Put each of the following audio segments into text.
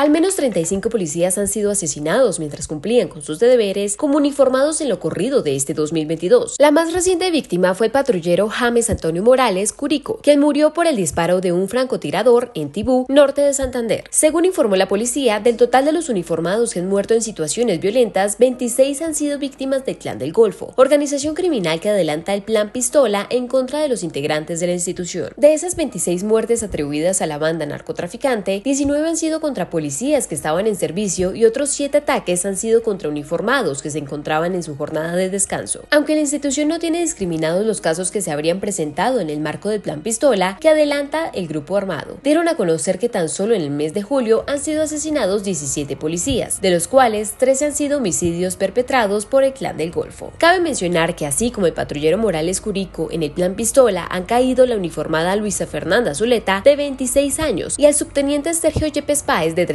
Al menos 35 policías han sido asesinados mientras cumplían con sus deberes como uniformados en lo ocurrido de este 2022. La más reciente víctima fue el patrullero James Antonio Morales Curico, quien murió por el disparo de un francotirador en Tibú, norte de Santander. Según informó la policía, del total de los uniformados que han muerto en situaciones violentas, 26 han sido víctimas del Clan del Golfo, organización criminal que adelanta el plan pistola en contra de los integrantes de la institución. De esas 26 muertes atribuidas a la banda narcotraficante, 19 han sido contra policías policías que estaban en servicio y otros siete ataques han sido contra uniformados que se encontraban en su jornada de descanso. Aunque la institución no tiene discriminados los casos que se habrían presentado en el marco del plan pistola que adelanta el grupo armado, dieron a conocer que tan solo en el mes de julio han sido asesinados 17 policías, de los cuales 13 han sido homicidios perpetrados por el clan del Golfo. Cabe mencionar que así como el patrullero Morales Curico en el plan pistola han caído la uniformada Luisa Fernanda Zuleta de 26 años y el subteniente Sergio Yepes Páez de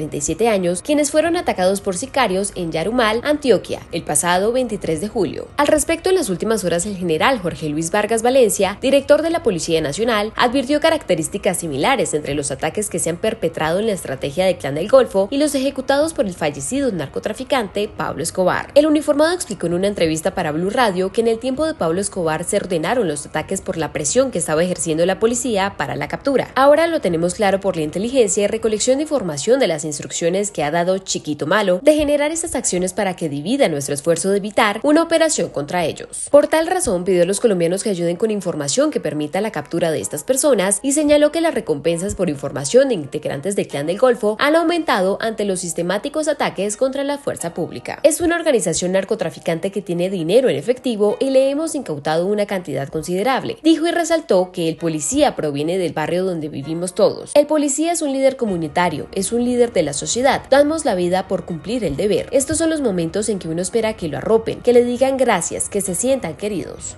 años, quienes fueron atacados por sicarios en Yarumal, Antioquia, el pasado 23 de julio. Al respecto, en las últimas horas, el general Jorge Luis Vargas Valencia, director de la Policía Nacional, advirtió características similares entre los ataques que se han perpetrado en la estrategia del Clan del Golfo y los ejecutados por el fallecido narcotraficante Pablo Escobar. El uniformado explicó en una entrevista para Blue Radio que en el tiempo de Pablo Escobar se ordenaron los ataques por la presión que estaba ejerciendo la policía para la captura. Ahora lo tenemos claro por la inteligencia y recolección de información de las instrucciones que ha dado Chiquito Malo de generar estas acciones para que divida nuestro esfuerzo de evitar una operación contra ellos. Por tal razón, pidió a los colombianos que ayuden con información que permita la captura de estas personas y señaló que las recompensas por información de integrantes del Clan del Golfo han aumentado ante los sistemáticos ataques contra la fuerza pública. Es una organización narcotraficante que tiene dinero en efectivo y le hemos incautado una cantidad considerable, dijo y resaltó que el policía proviene del barrio donde vivimos todos. El policía es un líder comunitario, es un líder de la sociedad. Damos la vida por cumplir el deber. Estos son los momentos en que uno espera que lo arropen, que le digan gracias, que se sientan queridos.